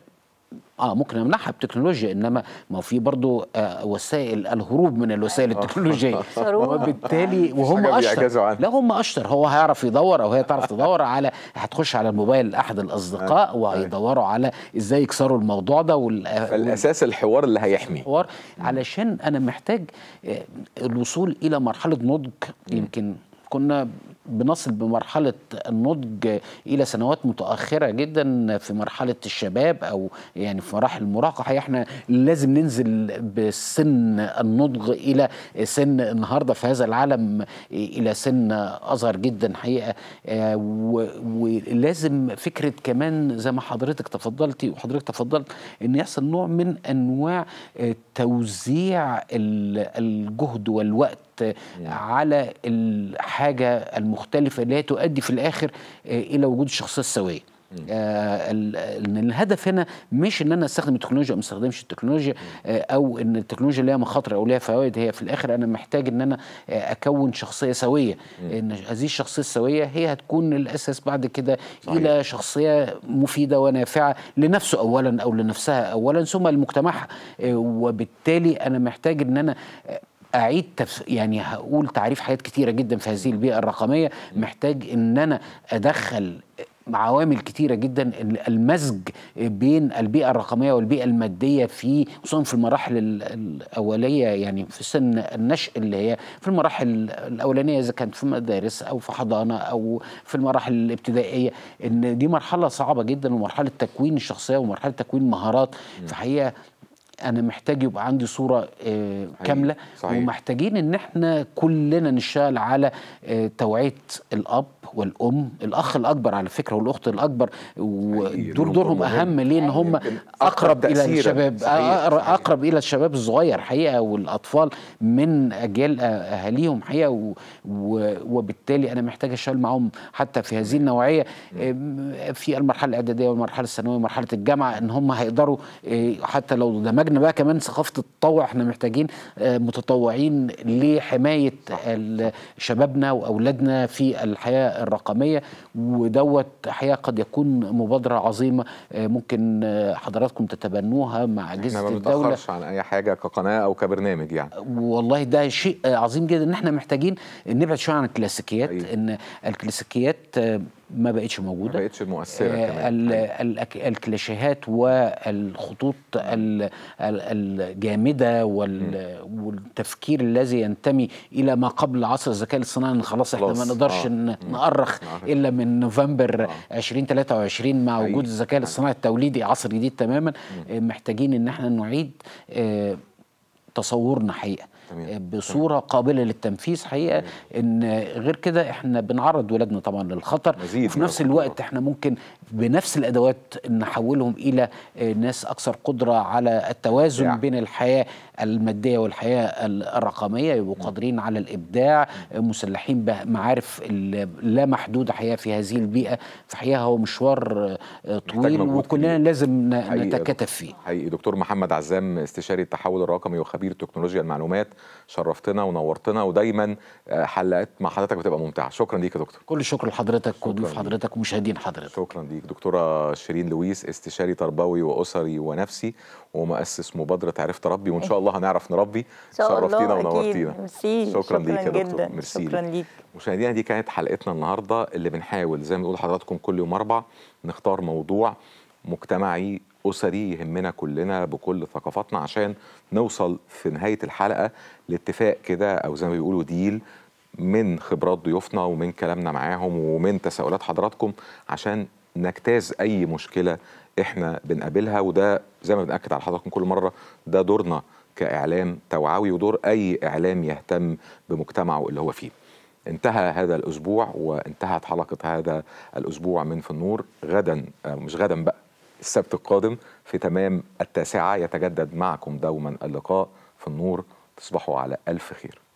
اه ممكن امنعها بتكنولوجيا انما ما في برضه آه وسائل الهروب من الوسائل التكنولوجيه وبالتالي وهم اشطر لا هم اشطر هو هيعرف يدور او هي تعرف تدور على هتخش على الموبايل احد الاصدقاء آه. وهيدوروا على ازاي يكسروا الموضوع ده آه، فالاساس الحوار اللي هيحمي الحوار علشان انا محتاج آه، الوصول الى مرحله نضج يمكن كنا بنصل بمرحلة النضج إلى سنوات متأخرة جدا في مرحلة الشباب أو يعني في مراحل المراهقة حقيقة احنا لازم ننزل بسن النضج إلى سن النهاردة في هذا العالم إلى سن أصغر جدا حقيقة آه، ولازم فكرة كمان زي ما حضرتك تفضلتي وحضرتك تفضلت إن يحصل نوع من أنواع آه، توزيع الجهد والوقت على الحاجه المختلفه اللي هي تؤدي في الاخر آه، الى وجود الشخصيه السويه آه الهدف هنا مش ان انا استخدم التكنولوجيا او ما استخدمش التكنولوجيا آه او ان التكنولوجيا ليها مخاطر او ليها فوائد هي في الاخر انا محتاج ان انا آه اكون شخصيه سويه ان هذه الشخصيه السويه هي هتكون الاساس بعد كده الى شخصيه مفيده ونافعه لنفسه اولا او لنفسها اولا ثم لمجتمعها آه، وبالتالي انا محتاج ان انا آه، اعيد تف... يعني هقول تعريف حاجات كتيره جدا في هذه البيئه الرقميه محتاج ان انا ادخل عوامل كتيره جدا المزج بين البيئه الرقميه والبيئه الماديه في خصوصا في المراحل الاوليه يعني في سن النشء اللي هي في المراحل الاولانيه اذا كانت في مدارس او في حضانه او في المراحل الابتدائيه ان دي مرحله صعبه جدا ومرحله تكوين الشخصيه ومرحله تكوين مهارات في حقيقه انا محتاج يبقى عندي صوره آه، كامله صحيح. ومحتاجين ان احنا كلنا نشتغل على آه، توعيه الاب والام الاخ الاكبر على فكره والاخت الاكبر ودور دورهم اهم ليه ان هم اقرب الى الشباب آه، آه، اقرب الى الشباب الصغير حقيقه والاطفال من اجيال أه، اهاليهم حقيقه و... و... وبالتالي انا محتاج اشتغل معاهم حتى في هذه النوعيه في المرحله الاعداديه والمرحله الثانويه ومرحله الجامعه ان هم هيقدروا حتى لو دمجنا بقى كمان ثقافه التطوع احنا محتاجين متطوعين لحمايه شبابنا واولادنا في الحياه الرقميه ودوت حقيقه قد يكون مبادره عظيمه آه، ممكن آه، حضراتكم تتبنوها مع اجهزه الدوله ما عن اي حاجه كقناه او كبرنامج يعني والله ده شيء عظيم جدا ان احنا محتاجين نبعد شويه عن الكلاسيكيات أيه. ان الكلاسيكيات آه، ما بقتش موجوده ما بقتش مؤثره آه كمان الكليشيهات والخطوط نعم. الجامده والتفكير الذي ينتمي الى ما قبل عصر الذكاء الاصطناعي ان خلاص احنا ما نقدرش آه. نأرخ الا من نوفمبر آه. 2023 مع وجود الذكاء الاصطناعي التوليدي عصر جديد تماما آه، محتاجين ان احنا نعيد آه، تصورنا حقيقه آه، بصوره تمام. قابله للتنفيذ حقيقه تمام. ان غير كده احنا بنعرض ولادنا طبعا للخطر وفي نفس الوقت احنا ممكن بنفس الادوات نحولهم الى آه، ناس اكثر قدره على التوازن يعني. بين الحياه الماديه والحياه الرقميه يبقوا قادرين على الابداع آه، مسلحين بمعارف لا محدوده حقيقه في هذه البيئه فحقيقه هو مشوار آه، طويل وكلنا لازم نتكاتف فيه حقيقي دكتور محمد عزام استشاري التحول الرقمي وخبير تكنولوجيا المعلومات شرفتنا ونورتنا ودايما آه، حلقات مع حضرتك بتبقى ممتعه شكرا ليك يا دكتور كل الشكر لحضرتك وضيوف حضرتك ومشاهدين حضرتك شكرا ليك دكتوره شيرين لويس استشاري تربوي واسري ونفسي ومؤسس مبادره عرفت ربي وان شاء إيه. الله هنعرف نربي شرفتينا ونورتينا شكرا, شكرا ليك يا دكتور ميرسي شكرا ليك مشاهدينا دي كانت حلقتنا النهارده اللي بنحاول زي ما بنقول لحضراتكم كل يوم اربع نختار موضوع مجتمعي أسري يهمنا كلنا بكل ثقافاتنا عشان نوصل في نهاية الحلقة لاتفاق كده أو زي ما بيقولوا ديل من خبرات ضيوفنا ومن كلامنا معاهم ومن تساؤلات حضراتكم عشان نجتاز أي مشكلة إحنا بنقابلها وده زي ما بنأكد على حضراتكم كل مرة ده دورنا كإعلام توعوي ودور أي إعلام يهتم بمجتمعه اللي هو فيه انتهى هذا الأسبوع وانتهت حلقة هذا الأسبوع من في النور غدا آه، مش غدا بقى السبت القادم في تمام التاسعة يتجدد معكم دوما اللقاء في النور تصبحوا على ألف خير